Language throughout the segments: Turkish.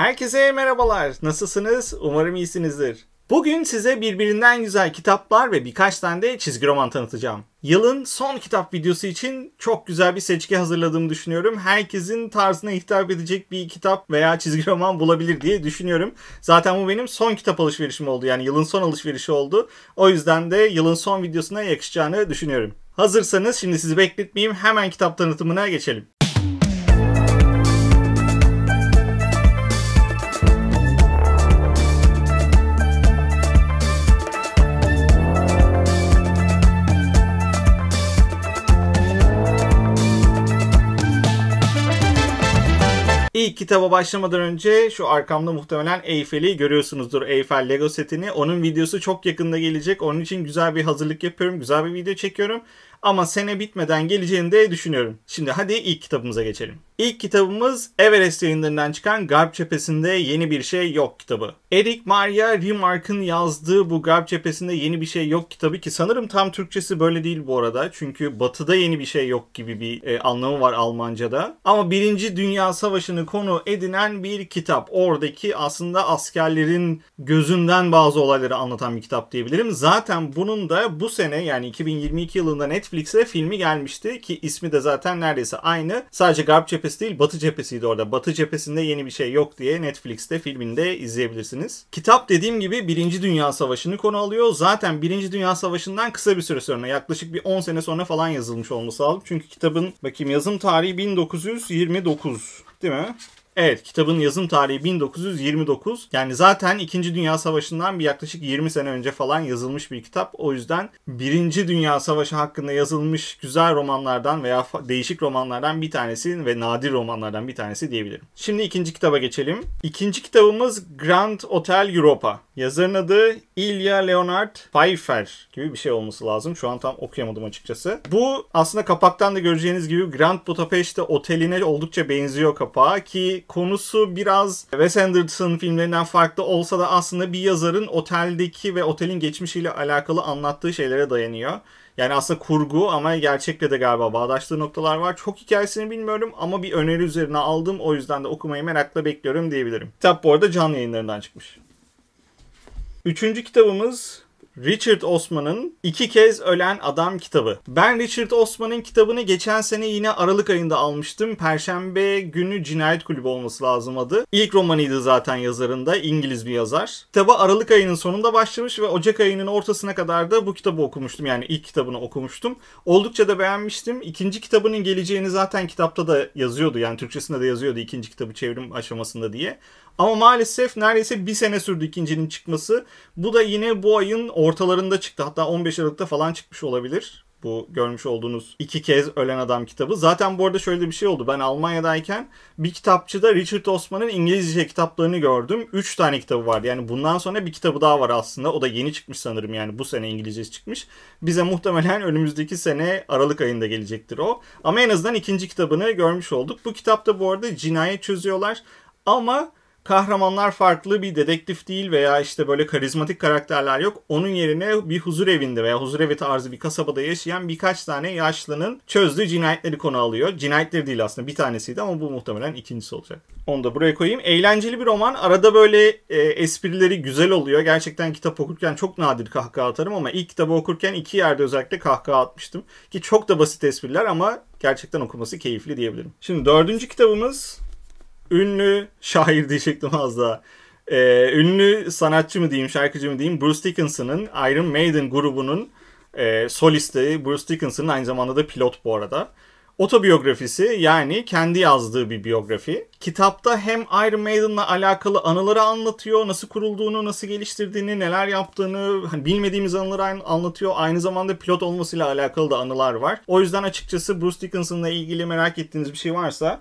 Herkese merhabalar. Nasılsınız? Umarım iyisinizdir. Bugün size birbirinden güzel kitaplar ve birkaç tane de çizgi roman tanıtacağım. Yılın son kitap videosu için çok güzel bir seçki hazırladığımı düşünüyorum. Herkesin tarzına hitap edecek bir kitap veya çizgi roman bulabilir diye düşünüyorum. Zaten bu benim son kitap alışverişim oldu. Yani yılın son alışverişi oldu. O yüzden de yılın son videosuna yakışacağını düşünüyorum. Hazırsanız şimdi sizi bekletmeyeyim hemen kitap tanıtımına geçelim. İlk kitaba başlamadan önce şu arkamda muhtemelen Eyfel'i görüyorsunuzdur. Eyfel Lego setini. Onun videosu çok yakında gelecek. Onun için güzel bir hazırlık yapıyorum. Güzel bir video çekiyorum ama sene bitmeden geleceğini de düşünüyorum. Şimdi hadi ilk kitabımıza geçelim. İlk kitabımız Everest yayınlarından çıkan Garp Cephesi'nde yeni bir şey yok kitabı. Eric Maria Remark'ın yazdığı bu Garp Cephesi'nde yeni bir şey yok kitabı ki sanırım tam Türkçesi böyle değil bu arada. Çünkü batıda yeni bir şey yok gibi bir e, anlamı var Almanca'da. Ama Birinci Dünya Savaşı'nı konu edinen bir kitap. Oradaki aslında askerlerin gözünden bazı olayları anlatan bir kitap diyebilirim. Zaten bunun da bu sene yani 2022 yılında net Netflix'e filmi gelmişti ki ismi de zaten neredeyse aynı. Sadece Garp cephesi değil Batı cephesiydi orada. Batı cephesinde yeni bir şey yok diye Netflix'te filminde izleyebilirsiniz. Kitap dediğim gibi Birinci Dünya Savaşı'nı konu alıyor. Zaten Birinci Dünya Savaşı'ndan kısa bir süre sonra yaklaşık bir 10 sene sonra falan yazılmış olması lazım. Çünkü kitabın bakayım yazım tarihi 1929 değil mi? Evet kitabın yazım tarihi 1929. Yani zaten 2. Dünya Savaşı'ndan bir yaklaşık 20 sene önce falan yazılmış bir kitap. O yüzden 1. Dünya Savaşı hakkında yazılmış güzel romanlardan veya değişik romanlardan bir tanesi ve nadir romanlardan bir tanesi diyebilirim. Şimdi ikinci kitaba geçelim. İkinci kitabımız Grand Hotel Europa. Yazarın adı Ilya Leonard Pfeiffer gibi bir şey olması lazım. Şu an tam okuyamadım açıkçası. Bu aslında kapaktan da göreceğiniz gibi Grand Budapest'te oteline oldukça benziyor kapağı ki konusu biraz Wes Anderson filmlerinden farklı olsa da aslında bir yazarın oteldeki ve otelin geçmişiyle alakalı anlattığı şeylere dayanıyor. Yani aslında kurgu ama gerçekle de galiba bağdaştığı noktalar var. Çok hikayesini bilmiyorum ama bir öneri üzerine aldım. O yüzden de okumayı merakla bekliyorum diyebilirim. Kitap bu arada can yayınlarından çıkmış. Üçüncü kitabımız Richard Osman'ın İki Kez Ölen Adam kitabı. Ben Richard Osman'ın kitabını geçen sene yine Aralık ayında almıştım. Perşembe günü Cinayet Kulübü olması lazım adı. İlk romanıydı zaten yazarında. İngiliz bir yazar. Kitaba Aralık ayının sonunda başlamış ve Ocak ayının ortasına kadar da bu kitabı okumuştum. Yani ilk kitabını okumuştum. Oldukça da beğenmiştim. İkinci kitabının geleceğini zaten kitapta da yazıyordu. Yani Türkçesinde de yazıyordu ikinci kitabı çevrim aşamasında diye. Ama maalesef neredeyse bir sene sürdü ikincinin çıkması. Bu da yine bu ayın ortalarında çıktı. Hatta 15 Aralık'ta falan çıkmış olabilir. Bu görmüş olduğunuz iki kez Ölen Adam kitabı. Zaten bu arada şöyle bir şey oldu. Ben Almanya'dayken bir kitapçıda Richard Osman'ın İngilizce kitaplarını gördüm. Üç tane kitabı vardı. Yani bundan sonra bir kitabı daha var aslında. O da yeni çıkmış sanırım yani bu sene İngilizcesi çıkmış. Bize muhtemelen önümüzdeki sene Aralık ayında gelecektir o. Ama en azından ikinci kitabını görmüş olduk. Bu kitapta bu arada cinayet çözüyorlar. Ama kahramanlar farklı bir dedektif değil veya işte böyle karizmatik karakterler yok. Onun yerine bir huzur evinde veya huzur evi tarzı bir kasabada yaşayan birkaç tane yaşlının çözdüğü cinayetleri konu alıyor. Cinayetleri değil aslında bir tanesiydi ama bu muhtemelen ikincisi olacak. Onu da buraya koyayım. Eğlenceli bir roman. Arada böyle e, esprileri güzel oluyor. Gerçekten kitap okurken çok nadir kahkaha atarım ama ilk kitabı okurken iki yerde özellikle kahkaha atmıştım. Ki çok da basit espriler ama gerçekten okuması keyifli diyebilirim. Şimdi dördüncü kitabımız ünlü şair diyecektim az daha. Ee, ünlü sanatçı mı diyeyim, şarkıcı mı diyeyim Bruce Dickinson'ın Iron Maiden grubunun e, solisti Bruce Dickinson'ın aynı zamanda da pilot bu arada. Otobiyografisi yani kendi yazdığı bir biyografi. Kitapta hem Iron Maiden'la alakalı anıları anlatıyor, nasıl kurulduğunu, nasıl geliştirdiğini, neler yaptığını, hani bilmediğimiz anıları anlatıyor. Aynı zamanda pilot olmasıyla alakalı da anılar var. O yüzden açıkçası Bruce Dickinson'la ilgili merak ettiğiniz bir şey varsa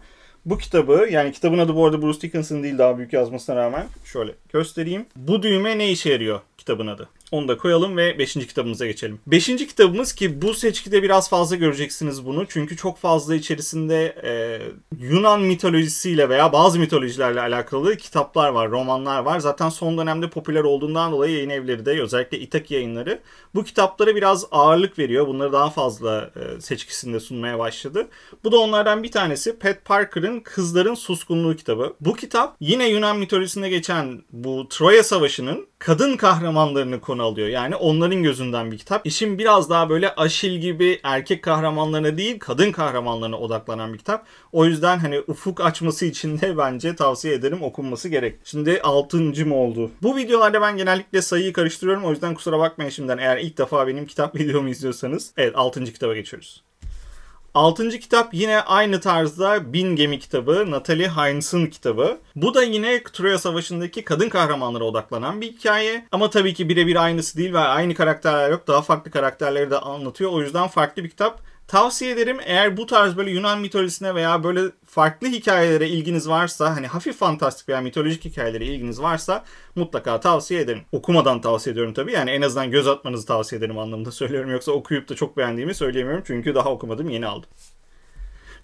bu kitabı yani kitabın adı bu arada Bruce Dickinson değil daha büyük yazmasına rağmen şöyle göstereyim. Bu düğme ne işe yarıyor kitabın adı? Onu da koyalım ve 5. kitabımıza geçelim. 5. kitabımız ki bu seçkide biraz fazla göreceksiniz bunu. Çünkü çok fazla içerisinde e, Yunan mitolojisiyle veya bazı mitolojilerle alakalı kitaplar var, romanlar var. Zaten son dönemde popüler olduğundan dolayı yayın evleri de özellikle İtaki yayınları bu kitaplara biraz ağırlık veriyor. Bunları daha fazla e, seçkisinde sunmaya başladı. Bu da onlardan bir tanesi Pat Parker'ın Kızların Suskunluğu kitabı. Bu kitap yine Yunan mitolojisinde geçen bu Troya Savaşı'nın kadın kahramanlarını konu alıyor. Yani onların gözünden bir kitap. İşin biraz daha böyle Aşil gibi erkek kahramanlarına değil kadın kahramanlarına odaklanan bir kitap. O yüzden yüzden hani ufuk açması için de bence tavsiye ederim okunması gerek. Şimdi 6. mı oldu? Bu videolarda ben genellikle sayıyı karıştırıyorum o yüzden kusura bakmayın şimdiden eğer ilk defa benim kitap videomu izliyorsanız. Evet 6. kitaba geçiyoruz. Altıncı kitap yine aynı tarzda Bin Gemi kitabı, Natalie Hines'ın kitabı. Bu da yine Troya Savaşı'ndaki kadın kahramanlara odaklanan bir hikaye. Ama tabii ki birebir aynısı değil ve aynı karakterler yok. Daha farklı karakterleri de anlatıyor. O yüzden farklı bir kitap. Tavsiye ederim eğer bu tarz böyle Yunan mitolojisine veya böyle farklı hikayelere ilginiz varsa hani hafif fantastik veya mitolojik hikayelere ilginiz varsa mutlaka tavsiye ederim. Okumadan tavsiye ediyorum tabii yani en azından göz atmanızı tavsiye ederim anlamında söylüyorum yoksa okuyup da çok beğendiğimi söyleyemiyorum çünkü daha okumadım yeni aldım.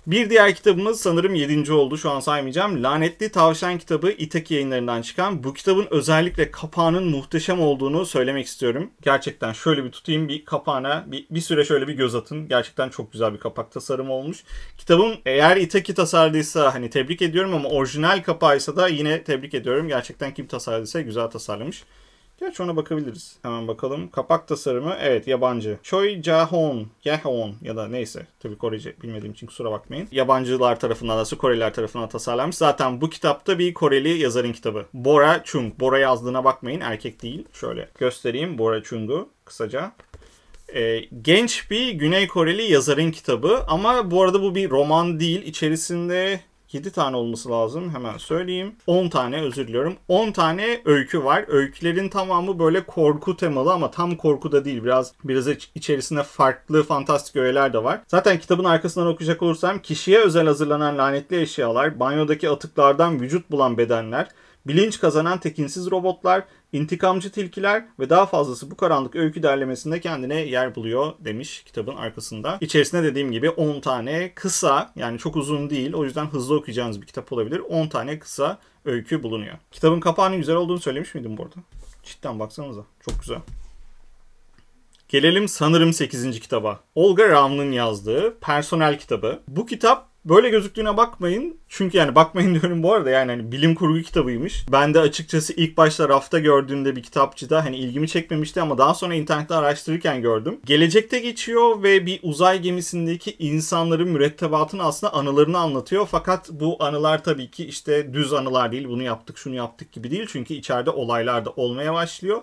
Bir diğer kitabımız sanırım 7. oldu şu an saymayacağım. Lanetli Tavşan kitabı İtek yayınlarından çıkan. Bu kitabın özellikle kapağının muhteşem olduğunu söylemek istiyorum. Gerçekten şöyle bir tutayım bir kapağına bir, bir süre şöyle bir göz atın. Gerçekten çok güzel bir kapak tasarımı olmuş. Kitabın eğer İtaki tasarladıysa hani tebrik ediyorum ama orijinal kapağıysa da yine tebrik ediyorum. Gerçekten kim tasarladıysa güzel tasarlamış. Gerçi ona bakabiliriz. Hemen bakalım. Kapak tasarımı evet yabancı. Choi Jaehon, Jaehon ya da neyse. Tabii Korece bilmediğim için kusura bakmayın. Yabancılar tarafından nasıl Koreliler tarafından tasarlanmış. Zaten bu kitapta bir Koreli yazarın kitabı. Bora Chung. Bora yazdığına bakmayın erkek değil. Şöyle göstereyim Bora Chung'u kısaca e, genç bir Güney Koreli yazarın kitabı ama bu arada bu bir roman değil. İçerisinde 7 tane olması lazım hemen söyleyeyim. 10 tane özür diliyorum. 10 tane öykü var. Öykülerin tamamı böyle korku temalı ama tam korku da değil. Biraz biraz içerisinde farklı fantastik öğeler de var. Zaten kitabın arkasından okuyacak olursam kişiye özel hazırlanan lanetli eşyalar, banyodaki atıklardan vücut bulan bedenler, Bilinç kazanan tekinsiz robotlar, intikamcı tilkiler ve daha fazlası bu karanlık öykü derlemesinde kendine yer buluyor demiş kitabın arkasında. İçerisinde dediğim gibi 10 tane kısa yani çok uzun değil o yüzden hızlı okuyacağınız bir kitap olabilir. 10 tane kısa öykü bulunuyor. Kitabın kapağının güzel olduğunu söylemiş miydim burada? arada? Cidden baksanıza çok güzel. Gelelim sanırım 8. kitaba. Olga Raum'un yazdığı personel kitabı. Bu kitap Böyle gözüktüğüne bakmayın. Çünkü yani bakmayın diyorum bu arada yani hani bilim kurgu kitabıymış. Ben de açıkçası ilk başta rafta gördüğümde bir kitapçıda hani ilgimi çekmemişti ama daha sonra internette araştırırken gördüm. Gelecekte geçiyor ve bir uzay gemisindeki insanların mürettebatını aslında anılarını anlatıyor. Fakat bu anılar tabii ki işte düz anılar değil. Bunu yaptık, şunu yaptık gibi değil. Çünkü içeride olaylar da olmaya başlıyor.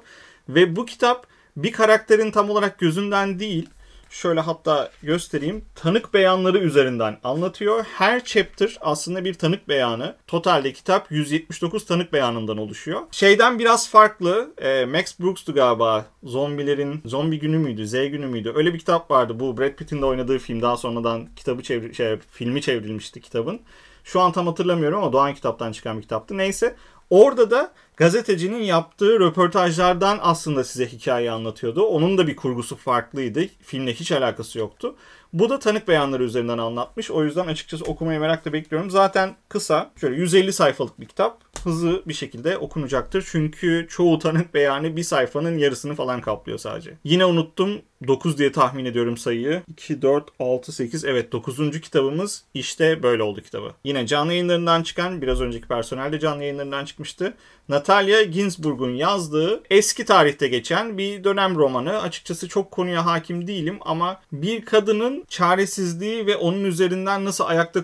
Ve bu kitap bir karakterin tam olarak gözünden değil Şöyle hatta göstereyim. Tanık beyanları üzerinden anlatıyor. Her chapter aslında bir tanık beyanı. Totalde kitap 179 tanık beyanından oluşuyor. Şeyden biraz farklı. E, Max Brooks'tu galiba. Zombilerin zombi günü müydü? Z günü müydü? Öyle bir kitap vardı. Bu Brad Pitt'in de oynadığı film. Daha sonradan kitabı çevir şey, filmi çevrilmişti kitabın. Şu an tam hatırlamıyorum ama Doğan kitaptan çıkan bir kitaptı. Neyse Orada da gazetecinin yaptığı röportajlardan aslında size hikayeyi anlatıyordu. Onun da bir kurgusu farklıydı. Filmle hiç alakası yoktu. Bu da tanık beyanları üzerinden anlatmış. O yüzden açıkçası okumayı merakla bekliyorum. Zaten kısa, şöyle 150 sayfalık bir kitap. Hızlı bir şekilde okunacaktır. Çünkü çoğu tanık beyanı bir sayfanın yarısını falan kaplıyor sadece. Yine unuttum 9 diye tahmin ediyorum sayıyı. 2, 4, 6, 8. Evet 9. kitabımız işte böyle oldu kitabı. Yine canlı yayınlarından çıkan biraz önceki personel de canlı yayınlarından çıkmıştı. Natalia Ginsburg'un yazdığı eski tarihte geçen bir dönem romanı. Açıkçası çok konuya hakim değilim ama bir kadının çaresizliği ve onun üzerinden nasıl ayakta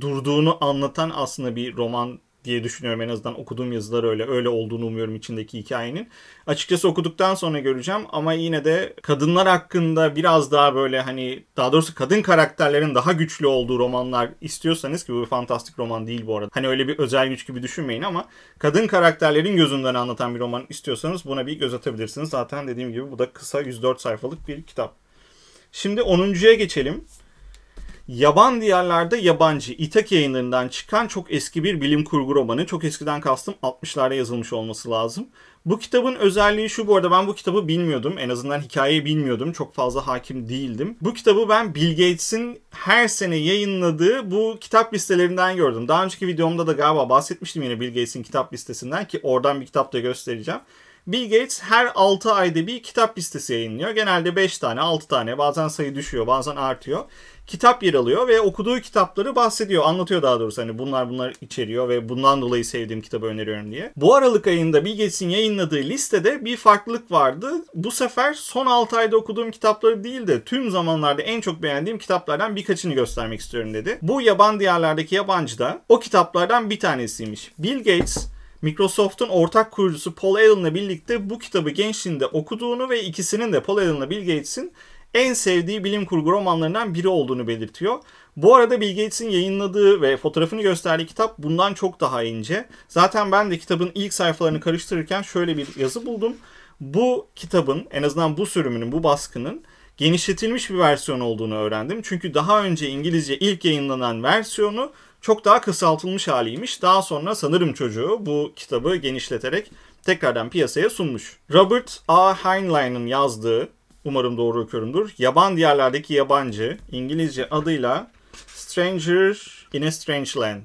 durduğunu anlatan aslında bir roman diye düşünüyorum en azından okuduğum yazılar öyle öyle olduğunu umuyorum içindeki hikayenin. Açıkçası okuduktan sonra göreceğim ama yine de kadınlar hakkında biraz daha böyle hani daha doğrusu kadın karakterlerin daha güçlü olduğu romanlar istiyorsanız ki bu bir fantastik roman değil bu arada. Hani öyle bir özel güç gibi düşünmeyin ama kadın karakterlerin gözünden anlatan bir roman istiyorsanız buna bir göz atabilirsiniz. Zaten dediğim gibi bu da kısa 104 sayfalık bir kitap. Şimdi 10.ya geçelim. Yaban Diyarlar'da Yabancı, İtak yayınlarından çıkan çok eski bir bilim kurgu romanı. Çok eskiden kastım 60'larda yazılmış olması lazım. Bu kitabın özelliği şu bu arada ben bu kitabı bilmiyordum. En azından hikayeyi bilmiyordum. Çok fazla hakim değildim. Bu kitabı ben Bill Gates'in her sene yayınladığı bu kitap listelerinden gördüm. Daha önceki videomda da galiba bahsetmiştim yine Bill Gates'in kitap listesinden ki oradan bir kitap da göstereceğim. Bill Gates her 6 ayda bir kitap listesi yayınlıyor. Genelde 5 tane, 6 tane bazen sayı düşüyor, bazen artıyor. Kitap yer alıyor ve okuduğu kitapları bahsediyor, anlatıyor daha doğrusu. Hani bunlar bunlar içeriyor ve bundan dolayı sevdiğim kitabı öneriyorum diye. Bu Aralık ayında Bill Gates'in yayınladığı listede bir farklılık vardı. Bu sefer son 6 ayda okuduğum kitapları değil de tüm zamanlarda en çok beğendiğim kitaplardan birkaçını göstermek istiyorum dedi. Bu yaban diyarlardaki yabancı da o kitaplardan bir tanesiymiş. Bill Gates Microsoft'un ortak kurucusu Paul Allen'la birlikte bu kitabı gençliğinde okuduğunu ve ikisinin de Paul Allen'la Bill Gates'in en sevdiği bilim kurgu romanlarından biri olduğunu belirtiyor. Bu arada Bill Gates'in yayınladığı ve fotoğrafını gösterdiği kitap bundan çok daha ince. Zaten ben de kitabın ilk sayfalarını karıştırırken şöyle bir yazı buldum. Bu kitabın en azından bu sürümünün, bu baskının genişletilmiş bir versiyon olduğunu öğrendim. Çünkü daha önce İngilizce ilk yayınlanan versiyonu çok daha kısaltılmış haliymiş. Daha sonra sanırım çocuğu bu kitabı genişleterek tekrardan piyasaya sunmuş. Robert A. Heinlein'in yazdığı, umarım doğru okuyorumdur, Yaban Diyarlardaki Yabancı, İngilizce adıyla Stranger in a Strange Land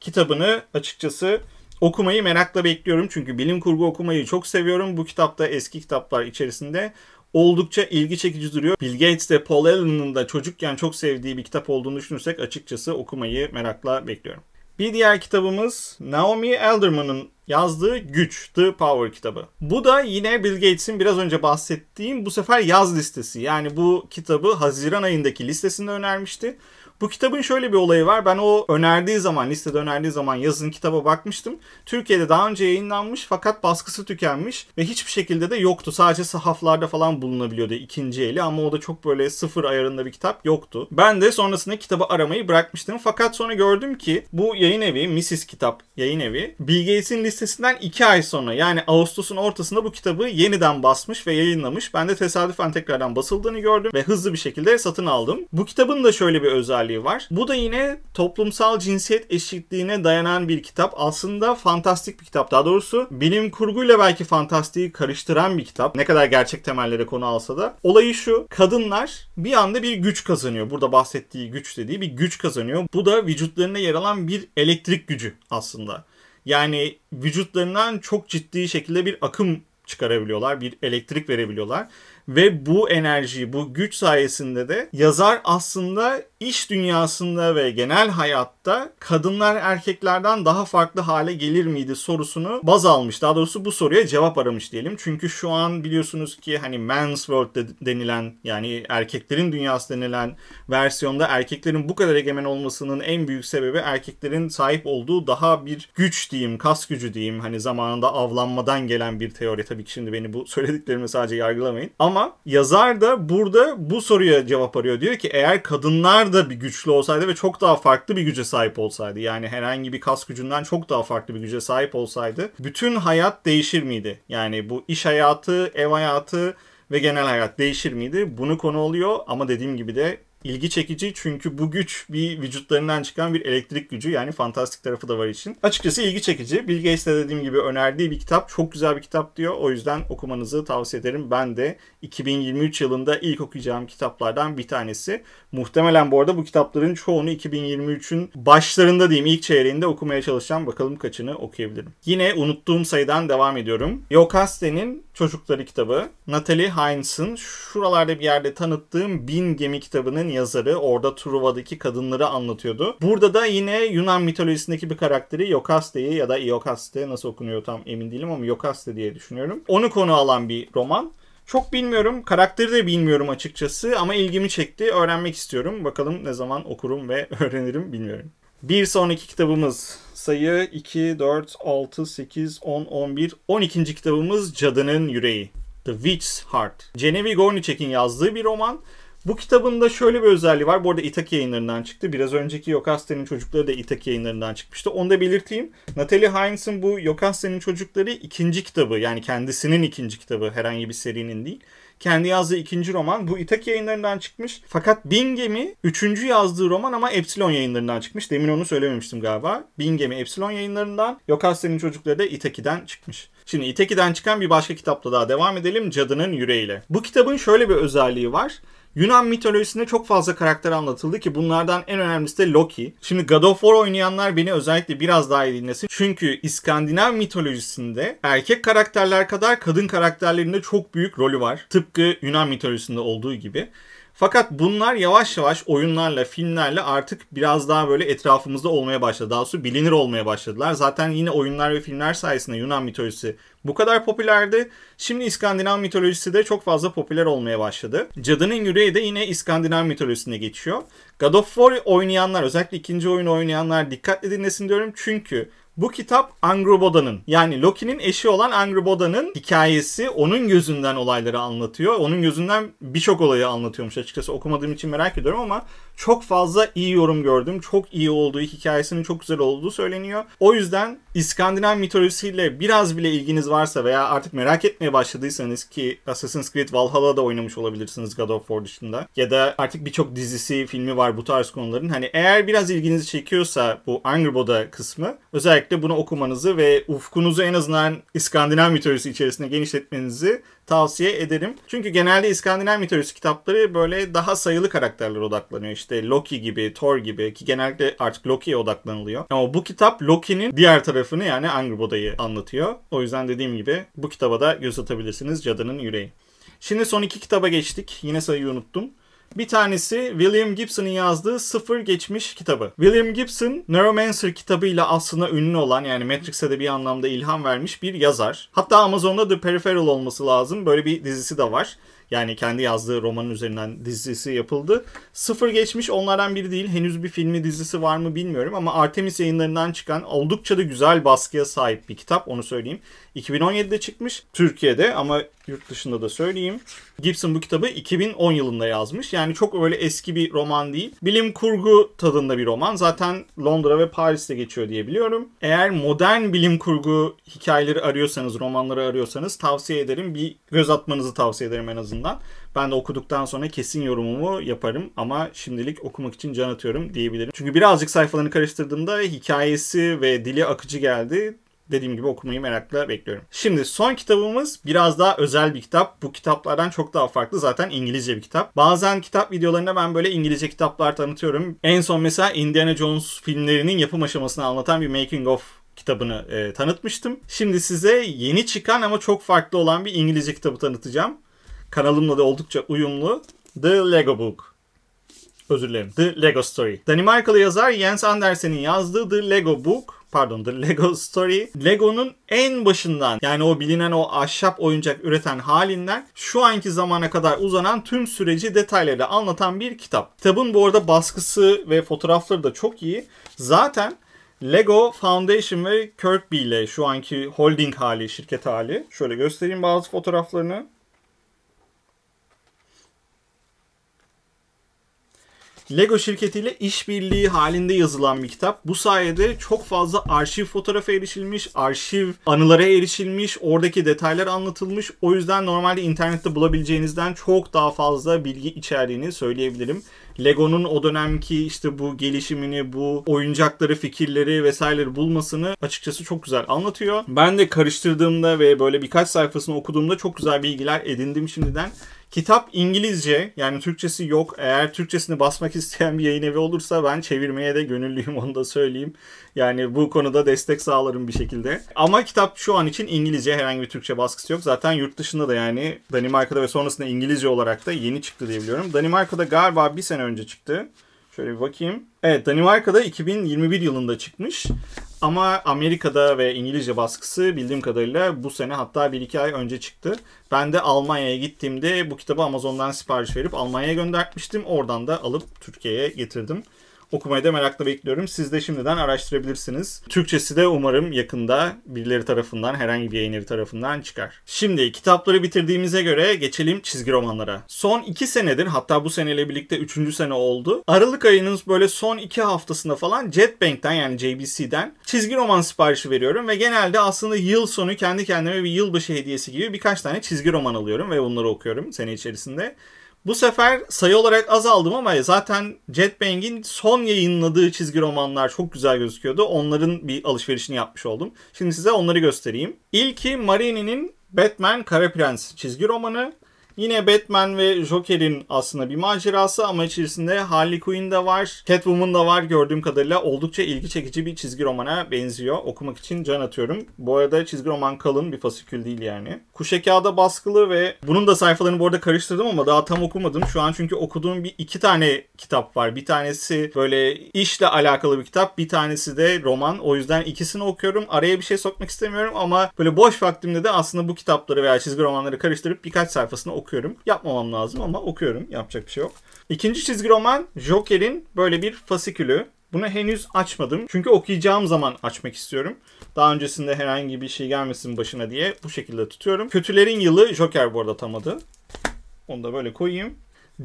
kitabını açıkçası okumayı merakla bekliyorum. Çünkü bilim kurgu okumayı çok seviyorum. Bu kitapta eski kitaplar içerisinde oldukça ilgi çekici duruyor. Bill Gates de Paul Allen'ın da çocukken çok sevdiği bir kitap olduğunu düşünürsek açıkçası okumayı merakla bekliyorum. Bir diğer kitabımız Naomi Elderman'ın yazdığı Güç, The Power kitabı. Bu da yine Bill Gates'in biraz önce bahsettiğim bu sefer yaz listesi. Yani bu kitabı Haziran ayındaki listesinde önermişti. Bu kitabın şöyle bir olayı var. Ben o önerdiği zaman, listede önerdiği zaman yazın kitaba bakmıştım. Türkiye'de daha önce yayınlanmış fakat baskısı tükenmiş ve hiçbir şekilde de yoktu. Sadece sahaflarda falan bulunabiliyordu ikinci eli ama o da çok böyle sıfır ayarında bir kitap yoktu. Ben de sonrasında kitabı aramayı bırakmıştım. Fakat sonra gördüm ki bu yayın evi, Mrs. Kitap yayın evi, Bill Gates'in listesinden 2 ay sonra yani Ağustos'un ortasında bu kitabı yeniden basmış ve yayınlamış. Ben de tesadüfen tekrardan basıldığını gördüm ve hızlı bir şekilde satın aldım. Bu kitabın da şöyle bir özelliği özelliği var. Bu da yine toplumsal cinsiyet eşitliğine dayanan bir kitap. Aslında fantastik bir kitap. Daha doğrusu bilim kurguyla belki fantastiği karıştıran bir kitap. Ne kadar gerçek temellere konu alsa da. Olayı şu. Kadınlar bir anda bir güç kazanıyor. Burada bahsettiği güç dediği bir güç kazanıyor. Bu da vücutlarında yer alan bir elektrik gücü aslında. Yani vücutlarından çok ciddi şekilde bir akım çıkarabiliyorlar, bir elektrik verebiliyorlar ve bu enerji, bu güç sayesinde de yazar aslında iş dünyasında ve genel hayatta kadınlar erkeklerden daha farklı hale gelir miydi sorusunu baz almış. Daha doğrusu bu soruya cevap aramış diyelim. Çünkü şu an biliyorsunuz ki hani men's world de denilen yani erkeklerin dünyası denilen versiyonda erkeklerin bu kadar egemen olmasının en büyük sebebi erkeklerin sahip olduğu daha bir güç diyeyim, kas gücü diyeyim. Hani zamanında avlanmadan gelen bir teori. Tabii ki şimdi beni bu söylediklerime sadece yargılamayın. Ama ama yazar da burada bu soruya cevap arıyor. Diyor ki eğer kadınlar da bir güçlü olsaydı ve çok daha farklı bir güce sahip olsaydı. Yani herhangi bir kas gücünden çok daha farklı bir güce sahip olsaydı. Bütün hayat değişir miydi? Yani bu iş hayatı, ev hayatı ve genel hayat değişir miydi? Bunu konu oluyor ama dediğim gibi de ilgi çekici çünkü bu güç bir vücutlarından çıkan bir elektrik gücü yani fantastik tarafı da var için. Açıkçası ilgi çekici. Bill Gates de dediğim gibi önerdiği bir kitap. Çok güzel bir kitap diyor. O yüzden okumanızı tavsiye ederim. Ben de 2023 yılında ilk okuyacağım kitaplardan bir tanesi. Muhtemelen bu arada bu kitapların çoğunu 2023'ün başlarında diyeyim ilk çeyreğinde okumaya çalışacağım. Bakalım kaçını okuyabilirim. Yine unuttuğum sayıdan devam ediyorum. Yokaste'nin Çocukları kitabı. Natalie Hines'ın şuralarda bir yerde tanıttığım Bin Gemi kitabının yazarı. Orada Truva'daki kadınları anlatıyordu. Burada da yine Yunan mitolojisindeki bir karakteri Yokaste'yi ya da Iokaste nasıl okunuyor tam emin değilim ama Yokaste diye düşünüyorum. Onu konu alan bir roman. Çok bilmiyorum. Karakteri de bilmiyorum açıkçası ama ilgimi çekti. Öğrenmek istiyorum. Bakalım ne zaman okurum ve öğrenirim bilmiyorum. Bir sonraki kitabımız sayı 2, 4, 6, 8, 10, 11, 12. kitabımız Cadının Yüreği. The Witch's Heart. Genevieve Gornichek'in yazdığı bir roman. Bu kitabın da şöyle bir özelliği var. Bu arada İtaki yayınlarından çıktı. Biraz önceki Yokaste'nin çocukları da İtaki yayınlarından çıkmıştı. Onu da belirteyim. Natalie Hines'ın bu Yokaste'nin çocukları ikinci kitabı. Yani kendisinin ikinci kitabı herhangi bir serinin değil. Kendi yazdığı ikinci roman. Bu İtaki yayınlarından çıkmış. Fakat Bingham'i üçüncü yazdığı roman ama Epsilon yayınlarından çıkmış. Demin onu söylememiştim galiba. Bingham'i Epsilon yayınlarından, Yokaste'nin çocukları da İtaki'den çıkmış. Şimdi İtaki'den çıkan bir başka kitapla daha devam edelim. Cadının Yüreğiyle. Bu kitabın şöyle bir özelliği var. Yunan mitolojisinde çok fazla karakter anlatıldı ki bunlardan en önemlisi de Loki. Şimdi God of War oynayanlar beni özellikle biraz daha iyi dinlesin. Çünkü İskandinav mitolojisinde erkek karakterler kadar kadın karakterlerinde çok büyük rolü var. Tıpkı Yunan mitolojisinde olduğu gibi. Fakat bunlar yavaş yavaş oyunlarla, filmlerle artık biraz daha böyle etrafımızda olmaya başladı. Daha doğrusu bilinir olmaya başladılar. Zaten yine oyunlar ve filmler sayesinde Yunan mitolojisi bu kadar popülerdi. Şimdi İskandinav mitolojisi de çok fazla popüler olmaya başladı. Cadının Yüreği de yine İskandinav mitolojisine geçiyor. God of War oynayanlar, özellikle ikinci oyunu oynayanlar dikkatle dinlesin diyorum. Çünkü bu kitap Angroboda'nın yani Loki'nin eşi olan Angroboda'nın hikayesi onun gözünden olayları anlatıyor. Onun gözünden birçok olayı anlatıyormuş açıkçası okumadığım için merak ediyorum ama çok fazla iyi yorum gördüm. Çok iyi olduğu, hikayesinin çok güzel olduğu söyleniyor. O yüzden İskandinav mitolojisiyle biraz bile ilginiz varsa veya artık merak etmeye başladıysanız ki Assassin's Creed Valhalla'da oynamış olabilirsiniz God of War dışında ya da artık birçok dizisi, filmi var bu tarz konuların. Hani eğer biraz ilginizi çekiyorsa bu Angerboda kısmı özellikle bunu okumanızı ve ufkunuzu en azından İskandinav mitolojisi içerisinde genişletmenizi tavsiye ederim. Çünkü genelde İskandinav mitolojisi kitapları böyle daha sayılı karakterlere odaklanıyor. İşte Loki gibi, Thor gibi ki genelde artık Loki'ye odaklanılıyor. Ama bu kitap Loki'nin diğer tarafını yani Angriboda'yı anlatıyor. O yüzden dediğim gibi bu kitaba da göz atabilirsiniz Cadının Yüreği. Şimdi son iki kitaba geçtik. Yine sayıyı unuttum. Bir tanesi William Gibson'ın yazdığı Sıfır Geçmiş kitabı. William Gibson, Neuromancer kitabıyla aslında ünlü olan yani Matrix'e de bir anlamda ilham vermiş bir yazar. Hatta Amazon'da The Peripheral olması lazım. Böyle bir dizisi de var. Yani kendi yazdığı romanın üzerinden dizisi yapıldı. Sıfır geçmiş onlardan biri değil. Henüz bir filmi dizisi var mı bilmiyorum ama Artemis yayınlarından çıkan oldukça da güzel baskıya sahip bir kitap onu söyleyeyim. 2017'de çıkmış Türkiye'de ama yurt dışında da söyleyeyim. Gibson bu kitabı 2010 yılında yazmış. Yani çok öyle eski bir roman değil. Bilim kurgu tadında bir roman. Zaten Londra ve Paris'te geçiyor diye biliyorum. Eğer modern bilim kurgu hikayeleri arıyorsanız, romanları arıyorsanız tavsiye ederim. Bir göz atmanızı tavsiye ederim en azından. Ben de okuduktan sonra kesin yorumumu yaparım ama şimdilik okumak için can atıyorum diyebilirim. Çünkü birazcık sayfalarını karıştırdığımda hikayesi ve dili akıcı geldi dediğim gibi okumayı merakla bekliyorum. Şimdi son kitabımız biraz daha özel bir kitap. Bu kitaplardan çok daha farklı. Zaten İngilizce bir kitap. Bazen kitap videolarında ben böyle İngilizce kitaplar tanıtıyorum. En son mesela Indiana Jones filmlerinin yapım aşamasını anlatan bir making of kitabını e, tanıtmıştım. Şimdi size yeni çıkan ama çok farklı olan bir İngilizce kitabı tanıtacağım. Kanalımla da oldukça uyumlu. The Lego Book özür dilerim. The Lego Story. Danimarkalı yazar Jens Andersen'in yazdığı The Lego Book pardon The Lego Story Lego'nun en başından yani o bilinen o ahşap oyuncak üreten halinden şu anki zamana kadar uzanan tüm süreci detaylarıyla anlatan bir kitap. Kitabın bu arada baskısı ve fotoğrafları da çok iyi. Zaten Lego Foundation ve Kirkby ile şu anki holding hali, şirket hali. Şöyle göstereyim bazı fotoğraflarını. Lego şirketiyle işbirliği halinde yazılan bir kitap. Bu sayede çok fazla arşiv fotoğrafa erişilmiş, arşiv anılara erişilmiş, oradaki detaylar anlatılmış. O yüzden normalde internette bulabileceğinizden çok daha fazla bilgi içerdiğini söyleyebilirim. Lego'nun o dönemki işte bu gelişimini, bu oyuncakları, fikirleri vesaireleri bulmasını açıkçası çok güzel anlatıyor. Ben de karıştırdığımda ve böyle birkaç sayfasını okuduğumda çok güzel bilgiler edindim şimdiden. Kitap İngilizce yani Türkçesi yok. Eğer Türkçesini basmak isteyen bir yayın evi olursa ben çevirmeye de gönüllüyüm onu da söyleyeyim. Yani bu konuda destek sağlarım bir şekilde. Ama kitap şu an için İngilizce herhangi bir Türkçe baskısı yok. Zaten yurt dışında da yani Danimarka'da ve sonrasında İngilizce olarak da yeni çıktı diyebiliyorum. Danimarka'da galiba bir sene önce çıktı. Şöyle bir bakayım. Evet Danimarka'da 2021 yılında çıkmış. Ama Amerika'da ve İngilizce baskısı bildiğim kadarıyla bu sene hatta 1-2 ay önce çıktı. Ben de Almanya'ya gittiğimde bu kitabı Amazon'dan sipariş verip Almanya'ya göndermiştim. Oradan da alıp Türkiye'ye getirdim. Okumayı da merakla bekliyorum. Siz de şimdiden araştırabilirsiniz. Türkçesi de umarım yakında birileri tarafından, herhangi bir yayın evi tarafından çıkar. Şimdi kitapları bitirdiğimize göre geçelim çizgi romanlara. Son iki senedir hatta bu seneyle birlikte üçüncü sene oldu. Aralık ayının böyle son iki haftasında falan Jetbank'ten yani JBC'den çizgi roman siparişi veriyorum ve genelde aslında yıl sonu kendi kendime bir yılbaşı hediyesi gibi birkaç tane çizgi roman alıyorum ve bunları okuyorum sene içerisinde. Bu sefer sayı olarak azaldım ama zaten Jet Jetbang'in son yayınladığı çizgi romanlar çok güzel gözüküyordu. Onların bir alışverişini yapmış oldum. Şimdi size onları göstereyim. İlki Marini'nin Batman Kara Prens çizgi romanı. Yine Batman ve Joker'in aslında bir macerası ama içerisinde Harley Quinn de var, Catwoman da var gördüğüm kadarıyla oldukça ilgi çekici bir çizgi romana benziyor. Okumak için can atıyorum. Bu arada çizgi roman kalın bir fasikül değil yani. Kuşe kağıda baskılı ve bunun da sayfalarını bu arada karıştırdım ama daha tam okumadım. Şu an çünkü okuduğum bir iki tane kitap var. Bir tanesi böyle işle alakalı bir kitap, bir tanesi de roman. O yüzden ikisini okuyorum. Araya bir şey sokmak istemiyorum ama böyle boş vaktimde de aslında bu kitapları veya çizgi romanları karıştırıp birkaç sayfasını okuyorum okuyorum. Yapmamam lazım ama okuyorum. Yapacak bir şey yok. İkinci çizgi roman Joker'in böyle bir fasikülü. Bunu henüz açmadım. Çünkü okuyacağım zaman açmak istiyorum. Daha öncesinde herhangi bir şey gelmesin başına diye bu şekilde tutuyorum. Kötülerin Yılı Joker bu arada tam adı. Onu da böyle koyayım.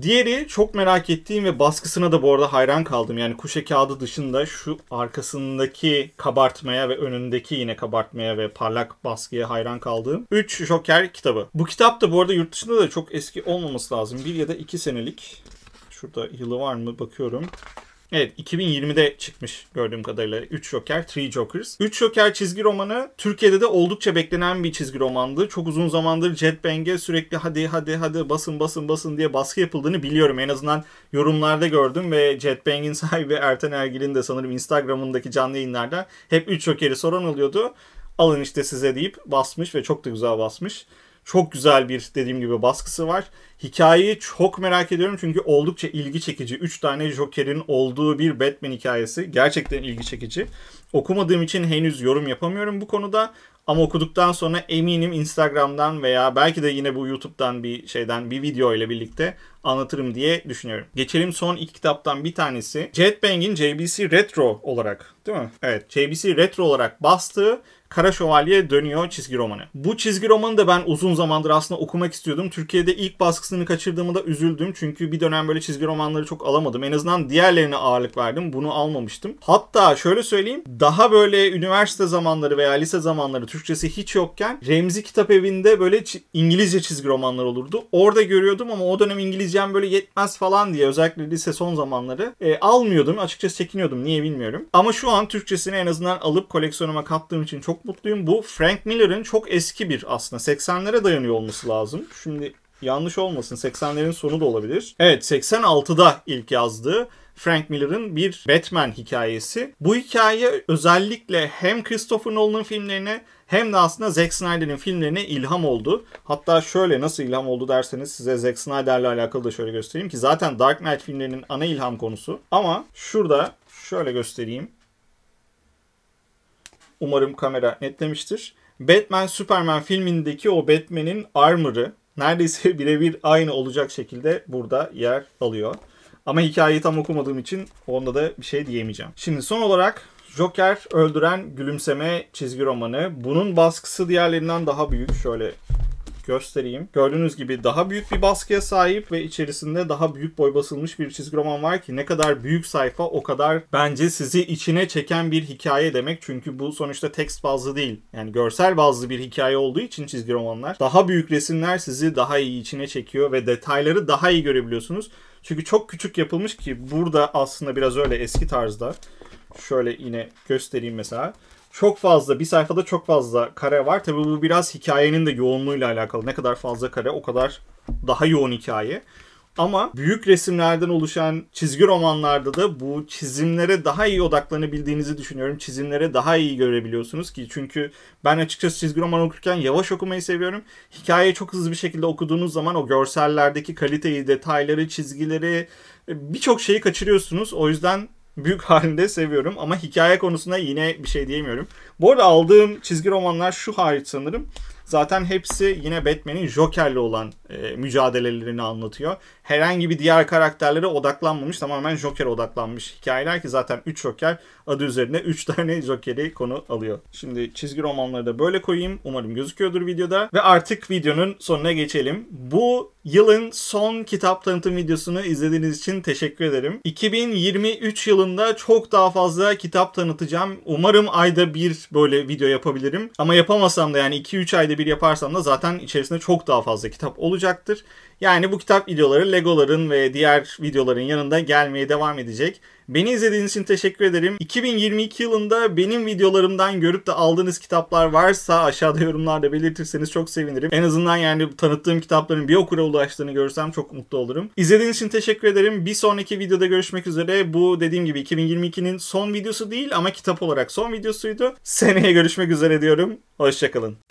Diğeri çok merak ettiğim ve baskısına da bu arada hayran kaldım. Yani kuşe kağıdı dışında şu arkasındaki kabartmaya ve önündeki yine kabartmaya ve parlak baskıya hayran kaldığım 3 Joker kitabı. Bu kitap da bu arada yurt dışında da çok eski olmaması lazım. Bir ya da iki senelik. Şurada yılı var mı bakıyorum. Evet 2020'de çıkmış gördüğüm kadarıyla 3 Joker, 3 Jokers. 3 Joker çizgi romanı Türkiye'de de oldukça beklenen bir çizgi romandı. Çok uzun zamandır Jet Jetbang'e sürekli hadi hadi hadi basın basın basın diye baskı yapıldığını biliyorum. En azından yorumlarda gördüm ve Jet Jetbang'in sahibi Ertan Ergil'in de sanırım Instagram'ındaki canlı yayınlarda hep 3 Joker'i soran oluyordu. Alın işte size deyip basmış ve çok da güzel basmış. Çok güzel bir dediğim gibi baskısı var. Hikayeyi çok merak ediyorum çünkü oldukça ilgi çekici. 3 tane Joker'in olduğu bir Batman hikayesi. Gerçekten ilgi çekici. Okumadığım için henüz yorum yapamıyorum bu konuda. Ama okuduktan sonra eminim Instagram'dan veya belki de yine bu YouTube'dan bir şeyden bir video ile birlikte anlatırım diye düşünüyorum. Geçelim son iki kitaptan bir tanesi. Jet Bang'in JBC Retro olarak değil mi? Evet JBC Retro olarak bastığı Kara Şövalye dönüyor çizgi romanı. Bu çizgi romanı da ben uzun zamandır aslında okumak istiyordum. Türkiye'de ilk baskısını kaçırdığımı da üzüldüm. Çünkü bir dönem böyle çizgi romanları çok alamadım. En azından diğerlerine ağırlık verdim. Bunu almamıştım. Hatta şöyle söyleyeyim. Daha böyle üniversite zamanları veya lise zamanları Türkçesi hiç yokken Remzi Kitap Evi'nde böyle İngilizce çizgi romanlar olurdu. Orada görüyordum ama o dönem İngilizcem böyle yetmez falan diye özellikle lise son zamanları e, almıyordum. Açıkçası çekiniyordum. Niye bilmiyorum. Ama şu an Türkçesini en azından alıp koleksiyonuma kattığım için çok çok mutluyum. Bu Frank Miller'ın çok eski bir aslında 80'lere dayanıyor olması lazım. Şimdi yanlış olmasın 80'lerin sonu da olabilir. Evet 86'da ilk yazdığı Frank Miller'ın bir Batman hikayesi. Bu hikaye özellikle hem Christopher Nolan'ın filmlerine hem de aslında Zack Snyder'in filmlerine ilham oldu. Hatta şöyle nasıl ilham oldu derseniz size Zack Snyder'la alakalı da şöyle göstereyim ki zaten Dark Knight filmlerinin ana ilham konusu. Ama şurada şöyle göstereyim. Umarım kamera netlemiştir. Batman Superman filmindeki o Batman'in armor'ı neredeyse birebir aynı olacak şekilde burada yer alıyor. Ama hikayeyi tam okumadığım için onda da bir şey diyemeyeceğim. Şimdi son olarak Joker Öldüren Gülümseme çizgi romanı. Bunun baskısı diğerlerinden daha büyük. Şöyle göstereyim. Gördüğünüz gibi daha büyük bir baskıya sahip ve içerisinde daha büyük boy basılmış bir çizgi roman var ki ne kadar büyük sayfa o kadar bence sizi içine çeken bir hikaye demek. Çünkü bu sonuçta tekst bazlı değil. Yani görsel bazlı bir hikaye olduğu için çizgi romanlar. Daha büyük resimler sizi daha iyi içine çekiyor ve detayları daha iyi görebiliyorsunuz. Çünkü çok küçük yapılmış ki burada aslında biraz öyle eski tarzda. Şöyle yine göstereyim mesela çok fazla bir sayfada çok fazla kare var. Tabii bu biraz hikayenin de yoğunluğuyla alakalı. Ne kadar fazla kare o kadar daha yoğun hikaye. Ama büyük resimlerden oluşan çizgi romanlarda da bu çizimlere daha iyi odaklanabildiğinizi düşünüyorum. Çizimlere daha iyi görebiliyorsunuz ki çünkü ben açıkçası çizgi roman okurken yavaş okumayı seviyorum. Hikayeyi çok hızlı bir şekilde okuduğunuz zaman o görsellerdeki kaliteyi, detayları, çizgileri e, birçok şeyi kaçırıyorsunuz. O yüzden büyük halinde seviyorum ama hikaye konusunda yine bir şey diyemiyorum. Bu arada aldığım çizgi romanlar şu hariç sanırım. Zaten hepsi yine Batman'in Joker'le olan e, mücadelelerini anlatıyor. Herhangi bir diğer karakterlere odaklanmamış. Tamamen Joker'e odaklanmış hikayeler ki zaten 3 Joker adı üzerine 3 tane Joker'i konu alıyor. Şimdi çizgi romanları da böyle koyayım. Umarım gözüküyordur videoda. Ve artık videonun sonuna geçelim. Bu yılın son kitap tanıtım videosunu izlediğiniz için teşekkür ederim. 2023 yılında çok daha fazla kitap tanıtacağım. Umarım ayda bir böyle video yapabilirim. Ama yapamasam da yani 2-3 ayda bir yaparsam da zaten içerisinde çok daha fazla kitap olacaktır. Yani bu kitap videoları Legoların ve diğer videoların yanında gelmeye devam edecek. Beni izlediğiniz için teşekkür ederim. 2022 yılında benim videolarımdan görüp de aldığınız kitaplar varsa aşağıda yorumlarda belirtirseniz çok sevinirim. En azından yani tanıttığım kitapların bir okura ulaştığını görsem çok mutlu olurum. İzlediğiniz için teşekkür ederim. Bir sonraki videoda görüşmek üzere. Bu dediğim gibi 2022'nin son videosu değil ama kitap olarak son videosuydu. Seneye görüşmek üzere diyorum. Hoşçakalın.